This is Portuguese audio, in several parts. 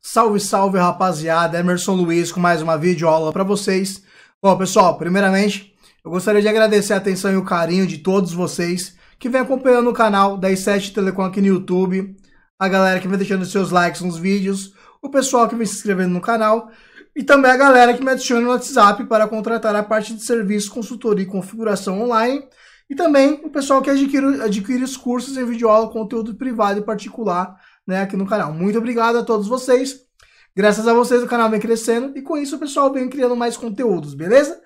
Salve, salve, rapaziada. Emerson Luiz com mais uma videoaula para vocês. Bom, pessoal, primeiramente, eu gostaria de agradecer a atenção e o carinho de todos vocês que vem acompanhando o canal da i7 Telecom aqui no YouTube, a galera que vem deixando seus likes nos vídeos, o pessoal que vem se inscrevendo no canal e também a galera que me adiciona no WhatsApp para contratar a parte de serviço, consultoria e configuração online e também o pessoal que adquire, adquire os cursos em videoaula, conteúdo privado e particular né, aqui no canal. Muito obrigado a todos vocês. Graças a vocês o canal vem crescendo e com isso o pessoal vem criando mais conteúdos, beleza?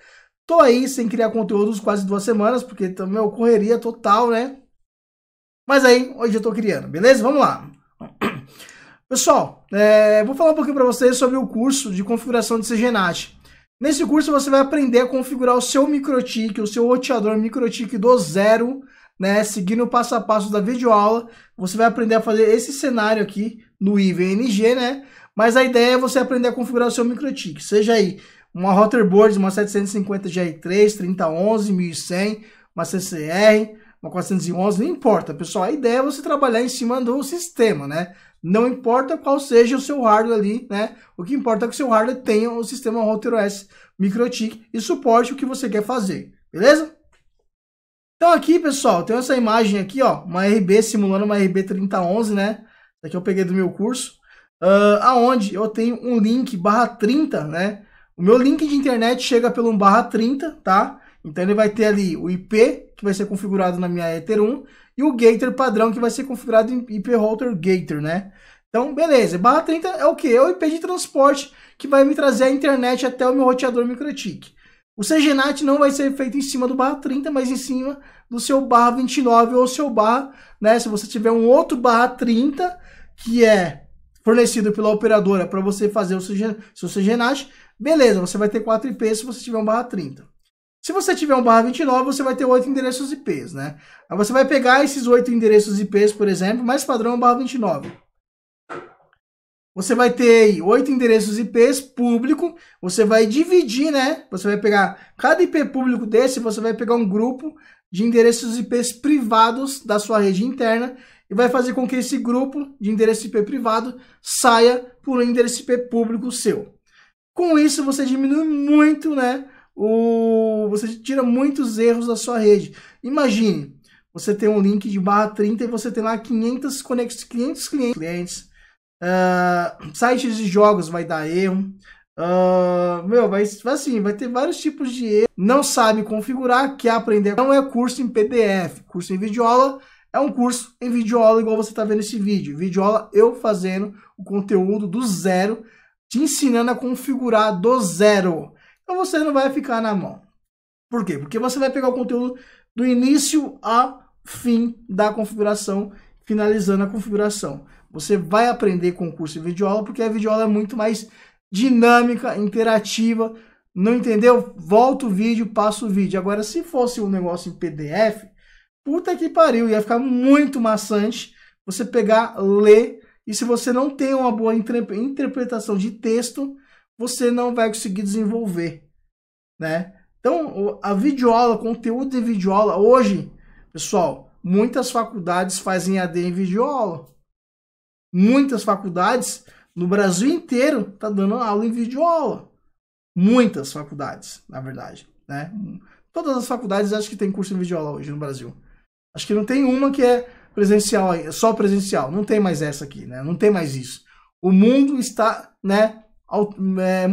Tô aí sem criar conteúdos quase duas semanas, porque também é correria total, né? Mas aí, hoje eu tô criando, beleza? Vamos lá. Pessoal, é, vou falar um pouquinho para vocês sobre o curso de configuração de CGNAT. Nesse curso você vai aprender a configurar o seu microtik, o seu roteador microtik do zero, né? Seguindo o passo a passo da videoaula, você vai aprender a fazer esse cenário aqui no IVNG, né? Mas a ideia é você aprender a configurar o seu microtik, seja aí uma Rotterboard, uma 750 gi 3 3011, 1100, uma CCR, uma 411, não importa, pessoal. A ideia é você trabalhar em cima do sistema, né? Não importa qual seja o seu hardware ali, né? O que importa é que o seu hardware tenha o sistema RotterOS OS MikroTik e suporte o que você quer fazer, beleza? Então aqui, pessoal, tem essa imagem aqui, ó, uma RB simulando uma RB 3011, né? Isso aqui eu peguei do meu curso, uh, aonde eu tenho um link barra 30, né? O meu link de internet chega pelo barra 30, tá? Então ele vai ter ali o IP, que vai ser configurado na minha Ether 1, e o Gator padrão, que vai ser configurado em IP Router Gator, né? Então, beleza. Barra 30 é o que? É o IP de transporte que vai me trazer a internet até o meu roteador MicroTik. O Segenat não vai ser feito em cima do bar 30, mas em cima do seu bar 29 ou seu bar, né? Se você tiver um outro bar 30, que é fornecido pela operadora para você fazer o seu Segenat, beleza, você vai ter 4 IPs se você tiver um bar 30. Se você tiver um barra 29, você vai ter 8 endereços IPs, né? Aí você vai pegar esses 8 endereços IPs, por exemplo, mais padrão é barra 29. Você vai ter oito endereços IPs público, você vai dividir, né? Você vai pegar cada IP público desse, você vai pegar um grupo de endereços IPs privados da sua rede interna e vai fazer com que esse grupo de endereço IP privado saia por um endereço IP público seu. Com isso você diminui muito, né? O você tira muitos erros da sua rede. Imagine, você tem um link de barra 30 e você tem lá 500 conex... 500 clientes ah, sites de jogos vai dar erro. Uh, meu, vai assim, vai ter vários tipos de erro. Não sabe configurar, quer aprender. Não é curso em PDF, curso em videoaula é um curso em videoaula igual você está vendo esse vídeo. Videoaula eu fazendo o conteúdo do zero, te ensinando a configurar do zero. Então você não vai ficar na mão. Por quê? Porque você vai pegar o conteúdo do início a fim da configuração, finalizando a configuração. Você vai aprender com o curso de videoaula, porque a videoaula é muito mais dinâmica, interativa. Não entendeu? Volta o vídeo, passa o vídeo. Agora, se fosse um negócio em PDF, puta que pariu, ia ficar muito maçante você pegar, ler, e se você não tem uma boa interpretação de texto, você não vai conseguir desenvolver, né? Então, a videoaula, conteúdo de videoaula, hoje, pessoal, muitas faculdades fazem AD em videoaula. Muitas faculdades no Brasil inteiro está dando aula em videoaula. Muitas faculdades, na verdade. Né? Todas as faculdades acho que tem curso em videoaula hoje no Brasil. Acho que não tem uma que é presencial, é só presencial. Não tem mais essa aqui, né? Não tem mais isso. O mundo está, né? É,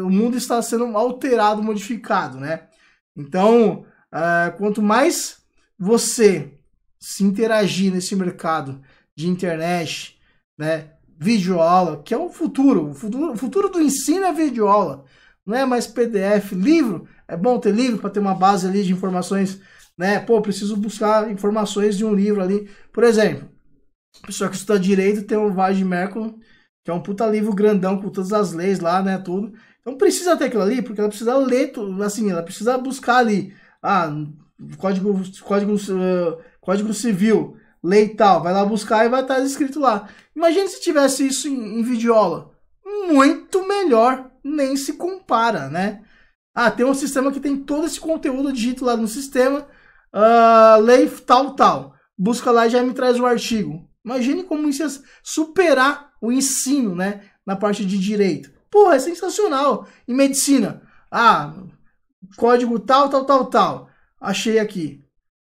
o mundo está sendo alterado, modificado, né? Então, é, quanto mais você se interagir nesse mercado de internet, né? Videoaula, que é o futuro, o futuro, o futuro do ensino é videoaula, não é mais PDF, livro, é bom ter livro para ter uma base ali de informações, né? Pô, preciso buscar informações de um livro ali, por exemplo. pessoa que estuda direito tem o Vaz de que é um puta livro grandão com todas as leis lá, né, tudo. Então precisa ter aquilo ali, porque ela precisa ler, assim, ela precisa buscar ali, ah, código, código, uh, código civil, lei tal, vai lá buscar e vai estar escrito lá. Imagina se tivesse isso em, em videoaula. Muito melhor, nem se compara, né? Ah, tem um sistema que tem todo esse conteúdo dito lá no sistema, uh, lei tal, tal. Busca lá e já me traz o artigo. Imagine como isso ia superar o ensino, né? Na parte de direito. Porra, é sensacional. Em medicina, ah, código tal, tal, tal, tal. Achei aqui.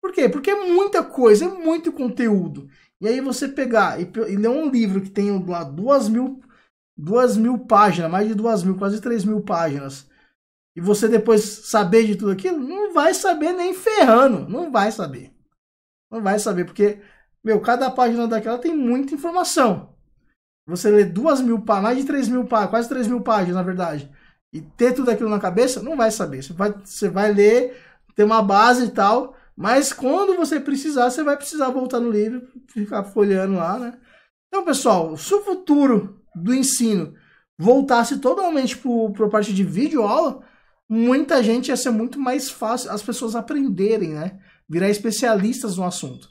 Por quê? Porque é muita coisa, é muito conteúdo. E aí você pegar e, e ler um livro que tem lá duas mil, duas mil páginas, mais de duas mil, quase três mil páginas, e você depois saber de tudo aquilo, não vai saber nem ferrando. Não vai saber. Não vai saber, porque, meu, cada página daquela tem muita informação. Você ler duas mil páginas, mais de três mil páginas, quase três mil páginas, na verdade, e ter tudo aquilo na cabeça, não vai saber. Você vai, você vai ler, ter uma base e tal, mas quando você precisar, você vai precisar voltar no livro, ficar folheando lá, né? Então, pessoal, se o futuro do ensino voltasse totalmente para a parte de vídeo aula, muita gente ia ser muito mais fácil as pessoas aprenderem, né? Virar especialistas no assunto.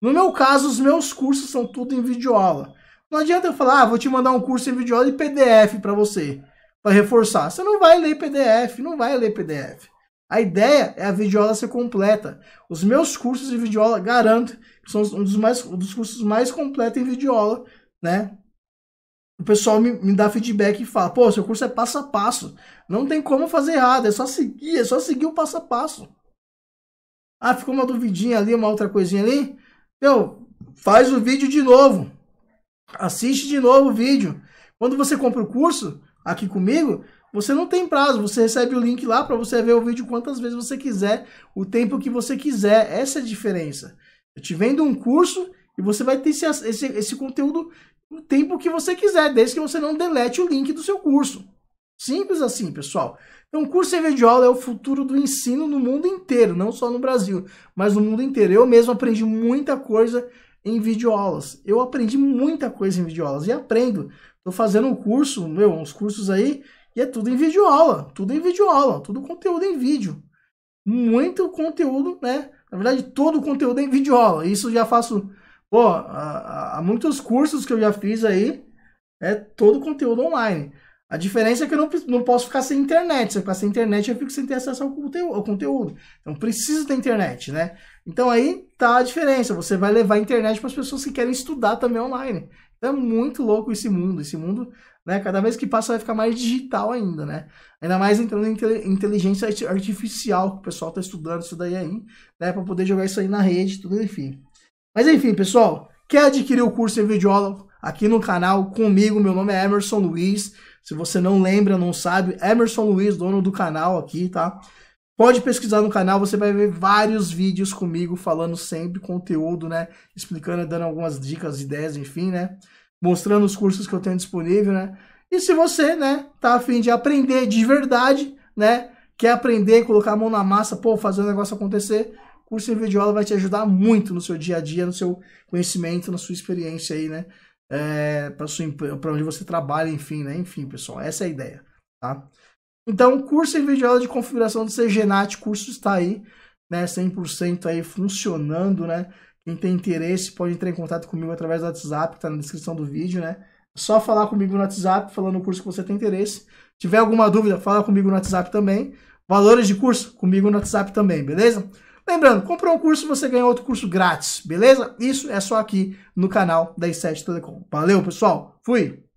No meu caso, os meus cursos são tudo em vídeo aula. Não adianta eu falar, ah, vou te mandar um curso em vídeo aula e PDF para você, para reforçar. Você não vai ler PDF, não vai ler PDF. A ideia é a videoaula ser completa. Os meus cursos de videoaula, garanto, são um dos, mais, um dos cursos mais completos em videoaula, né? O pessoal me, me dá feedback e fala, pô, seu curso é passo a passo. Não tem como fazer errado, é só seguir, é só seguir o passo a passo. Ah, ficou uma duvidinha ali, uma outra coisinha ali? Meu, faz o vídeo de novo. Assiste de novo o vídeo. Quando você compra o curso aqui comigo, você não tem prazo, você recebe o link lá para você ver o vídeo quantas vezes você quiser, o tempo que você quiser. Essa é a diferença. Eu te vendo um curso e você vai ter esse, esse, esse conteúdo o tempo que você quiser, desde que você não delete o link do seu curso. Simples assim, pessoal. Então, curso em vídeo aula é o futuro do ensino no mundo inteiro, não só no Brasil, mas no mundo inteiro. Eu mesmo aprendi muita coisa em videoaulas. Eu aprendi muita coisa em videoaulas e aprendo. Estou fazendo um curso, meu, uns cursos aí e é tudo em vídeo aula, tudo em vídeo aula, tudo conteúdo em vídeo. Muito conteúdo, né? Na verdade, todo o conteúdo é em vídeo aula. Isso já faço, pô, há, muitos cursos que eu já fiz aí, é todo conteúdo online. A diferença é que eu não, não posso ficar sem internet. Se eu ficar sem internet, eu fico sem ter acesso ao conteúdo. Ao conteúdo. Então, preciso da internet, né? Então, aí tá a diferença. Você vai levar a internet para as pessoas que querem estudar também online. Então, é muito louco esse mundo. Esse mundo né? Cada vez que passa vai ficar mais digital ainda, né? Ainda mais entrando em inteligência artificial, que o pessoal está estudando isso daí aí, né? Para poder jogar isso aí na rede, tudo enfim. Mas enfim, pessoal, quer adquirir o curso em videoaula aqui no canal comigo? Meu nome é Emerson Luiz. Se você não lembra, não sabe, Emerson Luiz, dono do canal aqui, tá? Pode pesquisar no canal, você vai ver vários vídeos comigo falando sempre conteúdo, né? Explicando, dando algumas dicas, ideias, enfim, né? mostrando os cursos que eu tenho disponível, né? E se você, né, tá afim de aprender de verdade, né, quer aprender, colocar a mão na massa, pô, fazer o negócio acontecer, curso em videoaula vai te ajudar muito no seu dia a dia, no seu conhecimento, na sua experiência aí, né, é, para onde você trabalha, enfim, né, enfim, pessoal, essa é a ideia, tá? Então, curso em videoaula de configuração do CGNAT, curso está aí, né, 100% aí funcionando, né, quem tem interesse pode entrar em contato comigo através do WhatsApp, que está na descrição do vídeo, né? É só falar comigo no WhatsApp, falando o curso que você tem interesse. Se tiver alguma dúvida, fala comigo no WhatsApp também. Valores de curso, comigo no WhatsApp também, beleza? Lembrando, comprou um curso, você ganha outro curso grátis, beleza? Isso é só aqui no canal da i7 Telecom. Valeu, pessoal. Fui!